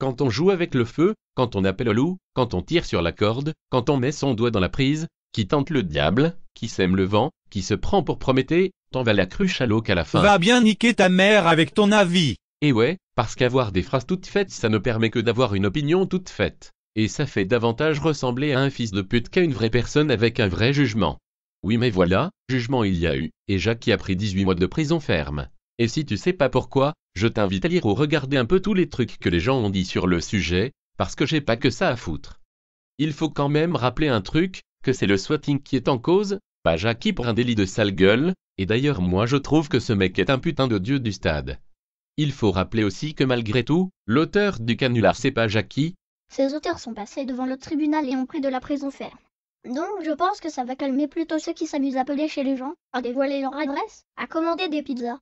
quand on joue avec le feu, quand on appelle au loup, quand on tire sur la corde, quand on met son doigt dans la prise, qui tente le diable, qui sème le vent, qui se prend pour Prométhée, t'en vas la cruche à l'eau qu'à la fin. Va bien niquer ta mère avec ton avis. Eh ouais, parce qu'avoir des phrases toutes faites, ça ne permet que d'avoir une opinion toute faite. Et ça fait davantage ressembler à un fils de pute qu'à une vraie personne avec un vrai jugement. Oui mais voilà, jugement il y a eu, et Jacques qui a pris 18 mois de prison ferme. Et si tu sais pas pourquoi, je t'invite à lire ou regarder un peu tous les trucs que les gens ont dit sur le sujet, parce que j'ai pas que ça à foutre. Il faut quand même rappeler un truc, que c'est le sweating qui est en cause, pas Jackie pour un délit de sale gueule, et d'ailleurs moi je trouve que ce mec est un putain de dieu du stade. Il faut rappeler aussi que malgré tout, l'auteur du canular c'est pas Jackie. Ces auteurs sont passés devant le tribunal et ont pris de la prison ferme. Donc je pense que ça va calmer plutôt ceux qui s'amusent à appeler chez les gens, à dévoiler leur adresse, à commander des pizzas,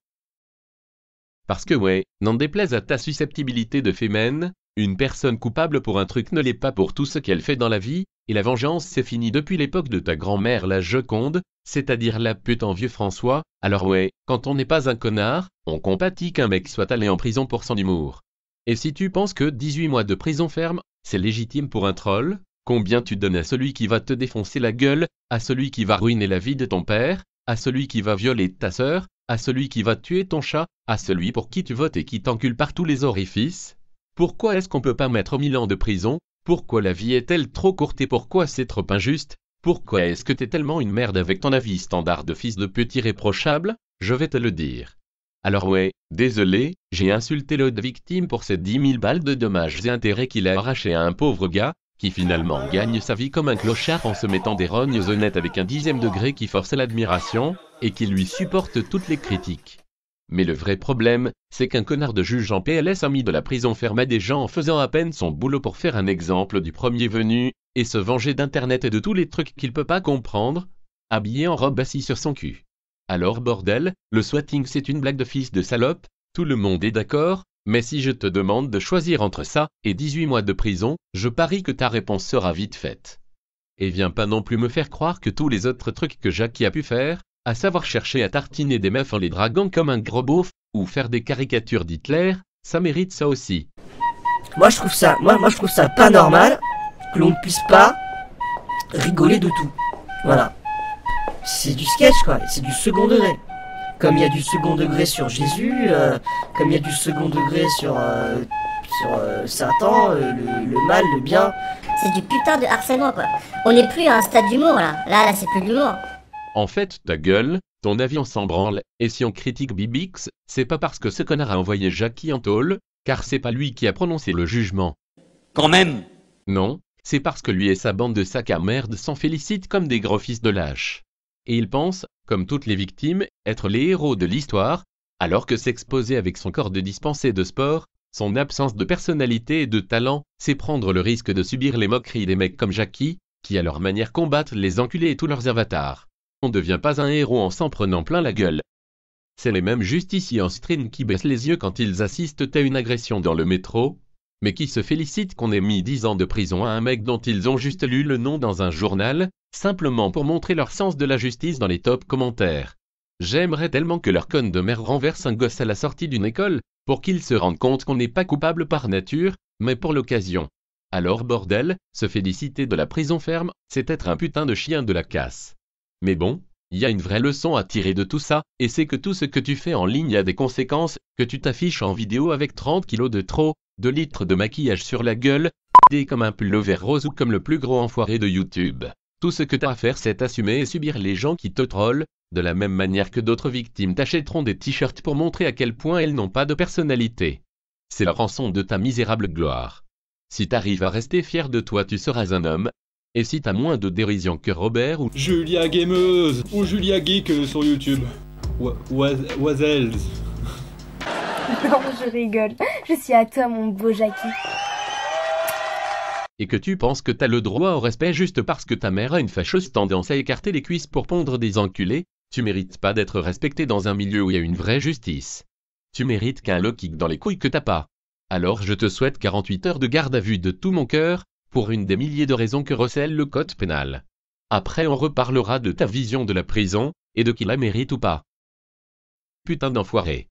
parce que ouais, n'en déplaise à ta susceptibilité de fémène, une personne coupable pour un truc ne l'est pas pour tout ce qu'elle fait dans la vie, et la vengeance c'est finie depuis l'époque de ta grand-mère la Joconde, c'est-à-dire la pute en vieux François, alors ouais, quand on n'est pas un connard, on compatit qu'un mec soit allé en prison pour son humour. Et si tu penses que 18 mois de prison ferme, c'est légitime pour un troll, combien tu donnes à celui qui va te défoncer la gueule, à celui qui va ruiner la vie de ton père, à celui qui va violer ta sœur, à celui qui va tuer ton chat, à celui pour qui tu votes et qui t'encule par tous les orifices Pourquoi est-ce qu'on peut pas mettre mille ans de prison Pourquoi la vie est-elle trop courte et pourquoi c'est trop injuste Pourquoi est-ce que t'es tellement une merde avec ton avis standard de fils de petit irréprochable Je vais te le dire. Alors ouais, désolé, j'ai insulté l'autre victime pour ses 10 000 balles de dommages et intérêts qu'il a arrachés à un pauvre gars, qui finalement gagne sa vie comme un clochard en se mettant des rognes honnêtes avec un dixième degré qui force l'admiration, et qui lui supporte toutes les critiques. Mais le vrai problème, c'est qu'un connard de juge en PLS a mis de la prison ferme des gens en faisant à peine son boulot pour faire un exemple du premier venu, et se venger d'Internet et de tous les trucs qu'il peut pas comprendre, habillé en robe assis sur son cul. Alors bordel, le sweating c'est une blague de fils de salope, tout le monde est d'accord, mais si je te demande de choisir entre ça et 18 mois de prison, je parie que ta réponse sera vite faite. Et viens pas non plus me faire croire que tous les autres trucs que Jackie a pu faire, à savoir chercher à tartiner des meufs en les draguant comme un gros beauf, ou faire des caricatures d'Hitler, ça mérite ça aussi. Moi je trouve ça, moi, moi je trouve ça pas normal que l'on ne puisse pas rigoler de tout. Voilà. C'est du sketch quoi, c'est du second degré. Comme il y a du second degré sur Jésus, euh, comme il y a du second degré sur, euh, euh, Satan, le, mal, le bien. C'est du putain de harcèlement quoi. On n'est plus à un stade d'humour là. Là, là c'est plus de l'humour. En fait, ta gueule, ton avion s'embranle, et si on critique Bibix, c'est pas parce que ce connard a envoyé Jackie en tôle, car c'est pas lui qui a prononcé le jugement. Quand même Non, c'est parce que lui et sa bande de sacs à merde s'en félicitent comme des gros fils de lâche. Et il pense, comme toutes les victimes, être les héros de l'histoire, alors que s'exposer avec son corps de dispensé de sport, son absence de personnalité et de talent, c'est prendre le risque de subir les moqueries des mecs comme Jackie, qui à leur manière combattent les enculés et tous leurs avatars. On ne devient pas un héros en s'en prenant plein la gueule. C'est les mêmes justiciers en stream qui baissent les yeux quand ils assistent à une agression dans le métro, mais qui se félicitent qu'on ait mis 10 ans de prison à un mec dont ils ont juste lu le nom dans un journal, simplement pour montrer leur sens de la justice dans les top commentaires. J'aimerais tellement que leur conne de mère renverse un gosse à la sortie d'une école, pour qu'ils se rendent compte qu'on n'est pas coupable par nature, mais pour l'occasion. Alors bordel, se féliciter de la prison ferme, c'est être un putain de chien de la casse. Mais bon, il y a une vraie leçon à tirer de tout ça, et c'est que tout ce que tu fais en ligne a des conséquences, que tu t'affiches en vidéo avec 30 kilos de trop, 2 litres de maquillage sur la gueule, des comme un pullover rose ou comme le plus gros enfoiré de YouTube. Tout ce que t'as à faire c'est assumer et subir les gens qui te trollent, de la même manière que d'autres victimes t'achèteront des t-shirts pour montrer à quel point elles n'ont pas de personnalité. C'est la rançon de ta misérable gloire. Si t'arrives à rester fier de toi tu seras un homme, et si t'as moins de dérision que Robert ou Julia Gameuse ou Julia Geek sur YouTube. Wazels. Non, je rigole. Je suis à toi, mon beau Jackie. Et que tu penses que t'as le droit au respect juste parce que ta mère a une fâcheuse tendance à écarter les cuisses pour pondre des enculés, tu mérites pas d'être respecté dans un milieu où il y a une vraie justice. Tu mérites qu'un low kick dans les couilles que t'as pas. Alors je te souhaite 48 heures de garde à vue de tout mon cœur, pour une des milliers de raisons que recèle le code pénal. Après on reparlera de ta vision de la prison, et de qui la mérite ou pas. Putain d'enfoiré.